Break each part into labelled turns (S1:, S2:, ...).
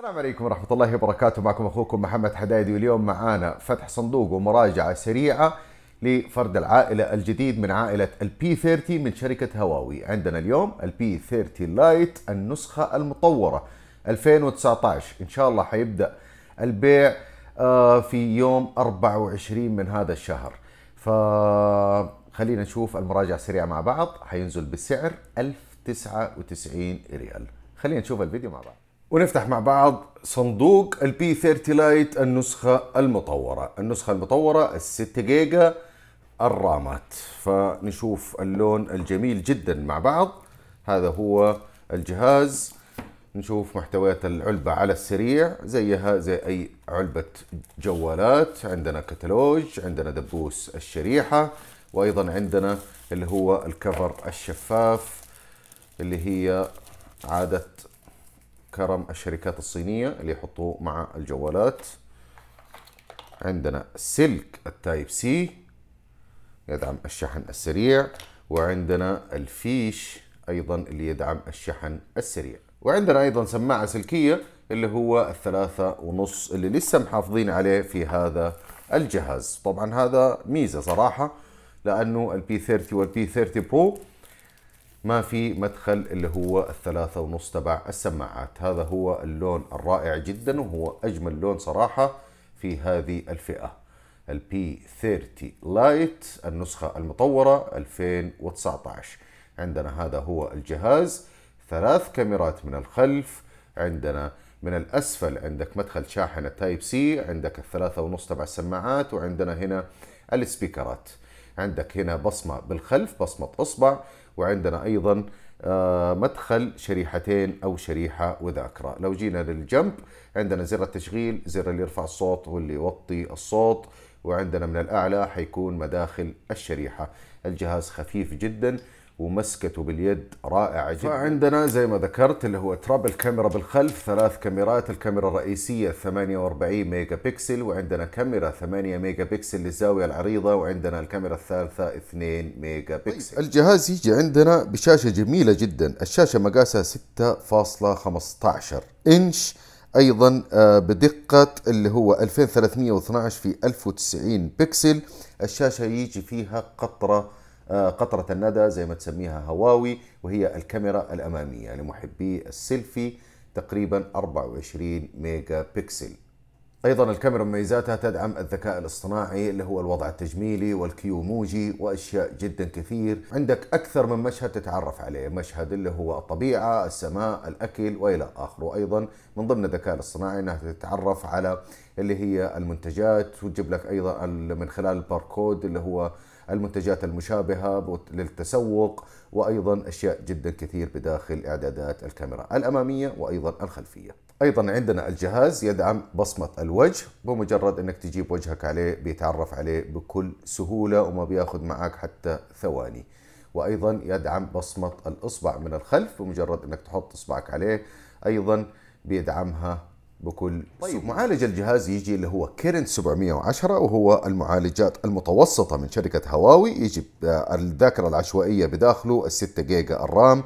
S1: السلام عليكم ورحمة الله وبركاته معكم أخوكم محمد حدايدي واليوم معانا فتح صندوق ومراجعة سريعة لفرد العائلة الجديد من عائلة البي 30 من شركة هواوي عندنا اليوم البي 30 لايت النسخة المطورة 2019 إن شاء الله حيبدأ البيع آه، في يوم 24 من هذا الشهر فخلينا نشوف المراجعة السريعة مع بعض حينزل بالسعر 1099 ريال خلينا نشوف الفيديو مع بعض ونفتح مع بعض صندوق البي 30 لايت النسخة المطورة النسخة المطورة الستة جيجا الرامات فنشوف اللون الجميل جدا مع بعض هذا هو الجهاز نشوف محتويات العلبة على السريع زيها زي أي علبة جوالات عندنا كتالوج عندنا دبوس الشريحة وأيضا عندنا اللي هو الكفر الشفاف اللي هي عادة كرم الشركات الصينية اللي يحطوه مع الجوالات عندنا سلك التايب سي يدعم الشحن السريع وعندنا الفيش ايضا اللي يدعم الشحن السريع وعندنا ايضا سماعه سلكيه اللي هو الثلاثة ونص اللي لسه محافظين عليه في هذا الجهاز طبعا هذا ميزة صراحة لأنه البي 30 والبي 30 برو ما في مدخل اللي هو الثلاثة ونص تبع السماعات هذا هو اللون الرائع جدا وهو أجمل لون صراحة في هذه الفئة البي 30 لايت النسخة المطورة 2019 عندنا هذا هو الجهاز ثلاث كاميرات من الخلف عندنا من الأسفل عندك مدخل شاحنة تايب سي عندك الثلاثة ونص تبع السماعات وعندنا هنا السبيكرات عندك هنا بصمة بالخلف بصمة إصبع وعندنا أيضا آه، مدخل شريحتين أو شريحة وذاكرة لو جينا للجنب عندنا زر التشغيل زر اللي يرفع الصوت واللي يوطي الصوت وعندنا من الأعلى حيكون مداخل الشريحة الجهاز خفيف جداً ومسكته باليد رائعة جدا فعندنا زي ما ذكرت اللي هو ترابل كاميرا بالخلف ثلاث كاميرات الكاميرا الرئيسية 48 ميجا بكسل وعندنا كاميرا 8 ميجا بكسل للزاوية العريضة وعندنا الكاميرا الثالثة 2 ميجا بكسل طيب، الجهاز يجي عندنا بشاشة جميلة جدا الشاشة مقاسها 6.15 إنش ايضا آه، بدقه اللي هو 2312 في 1090 بكسل الشاشه يجي فيها قطره آه، قطرة الندى زي ما تسميها هواوي وهي الكاميرا الأمامية لمحبي السيلفي تقريبا 24 ميجا بكسل ايضا الكاميرا مميزاتها تدعم الذكاء الاصطناعي اللي هو الوضع التجميلي والكيو موجي واشياء جدا كثير عندك اكثر من مشهد تتعرف عليه مشهد اللي هو الطبيعه السماء الاكل والى اخره ايضا من ضمن الذكاء الاصطناعي انها تتعرف على اللي هي المنتجات وتجيب لك ايضا من خلال الباركود اللي هو المنتجات المشابهة للتسوق وأيضا أشياء جدا كثير بداخل إعدادات الكاميرا الأمامية وأيضا الخلفية ايضا عندنا الجهاز يدعم بصمه الوجه بمجرد انك تجيب وجهك عليه بيتعرف عليه بكل سهوله وما بياخذ معك حتى ثواني وايضا يدعم بصمه الاصبع من الخلف بمجرد انك تحط اصبعك عليه ايضا بيدعمها بكل طيب معالج الجهاز يجي اللي هو كيرنت 710 وهو المعالجات المتوسطه من شركه هواوي يجي الذاكره العشوائيه بداخله 6 جيجا الرام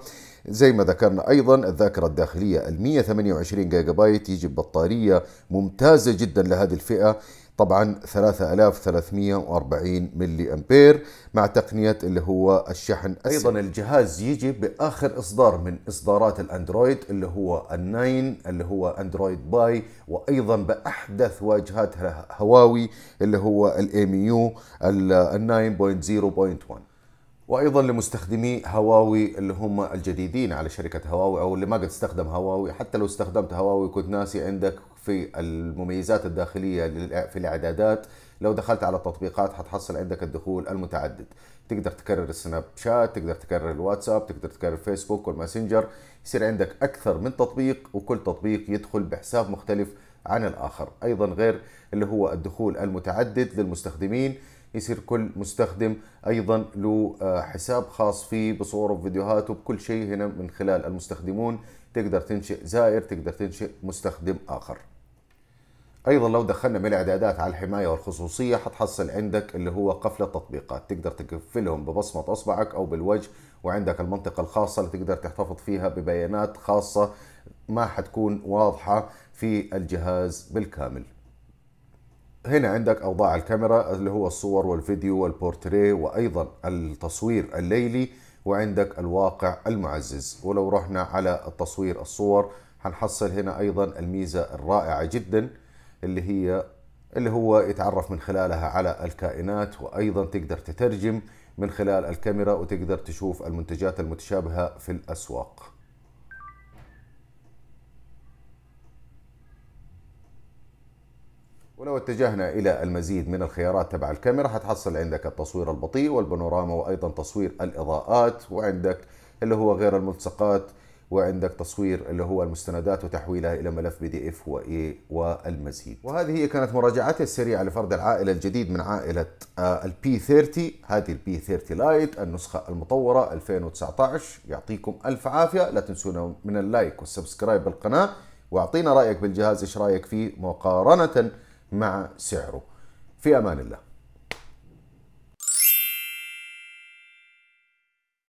S1: زي ما ذكرنا أيضا الذاكرة الداخلية ال 128 جيجا بايت يجي ببطارية ممتازة جدا لهذه الفئة طبعا 3340 ملي امبير مع تقنيه اللي هو الشحن ايضا الجهاز يجي باخر اصدار من اصدارات الاندرويد اللي هو الناين اللي هو اندرويد باي وايضا باحدث واجهات هواوي اللي هو الاي ميو ال 9.0.1 وايضا لمستخدمي هواوي اللي هم الجديدين على شركه هواوي او اللي ما قد استخدم هواوي حتى لو استخدمت هواوي كنت ناسي عندك في المميزات الداخليه في الاعدادات لو دخلت على التطبيقات حتحصل عندك الدخول المتعدد تقدر تكرر السناب شات تقدر تكرر الواتساب تقدر تكرر فيسبوك والماسنجر يصير عندك اكثر من تطبيق وكل تطبيق يدخل بحساب مختلف عن الاخر ايضا غير اللي هو الدخول المتعدد للمستخدمين يصير كل مستخدم ايضا له آه، حساب خاص فيه بصوره وفيديوهاته بكل شيء هنا من خلال المستخدمون تقدر تنشئ زائر تقدر تنشئ مستخدم اخر ايضا لو دخلنا من الاعدادات على الحمايه والخصوصيه حتحصل عندك اللي هو قفل التطبيقات تقدر تقفلهم ببصمه اصبعك او بالوجه وعندك المنطقه الخاصه اللي تقدر تحتفظ فيها ببيانات خاصه ما حتكون واضحه في الجهاز بالكامل هنا عندك أوضاع الكاميرا اللي هو الصور والفيديو والبورتريه وأيضا التصوير الليلي وعندك الواقع المعزز ولو رحنا على التصوير الصور هنحصل هنا أيضا الميزة الرائعة جدا اللي هي اللي هو يتعرف من خلالها على الكائنات وأيضا تقدر تترجم من خلال الكاميرا وتقدر تشوف المنتجات المتشابهة في الأسواق ولو اتجهنا إلى المزيد من الخيارات تبع الكاميرا حتحصل عندك التصوير البطيء والبانوراما وأيضا تصوير الإضاءات وعندك اللي هو غير الملصقات وعندك تصوير اللي هو المستندات وتحويلها الى ملف بي دي اف واي والمزيد وهذه هي كانت مراجعتي السريعه لفرد العائله الجديد من عائله آه، البي 30 هذه البي 30 لايت النسخه المطوره 2019 يعطيكم الف عافيه لا تنسونا من اللايك والسبسكرايب بالقناه واعطينا رايك بالجهاز ايش رايك فيه مقارنه مع سعره في امان الله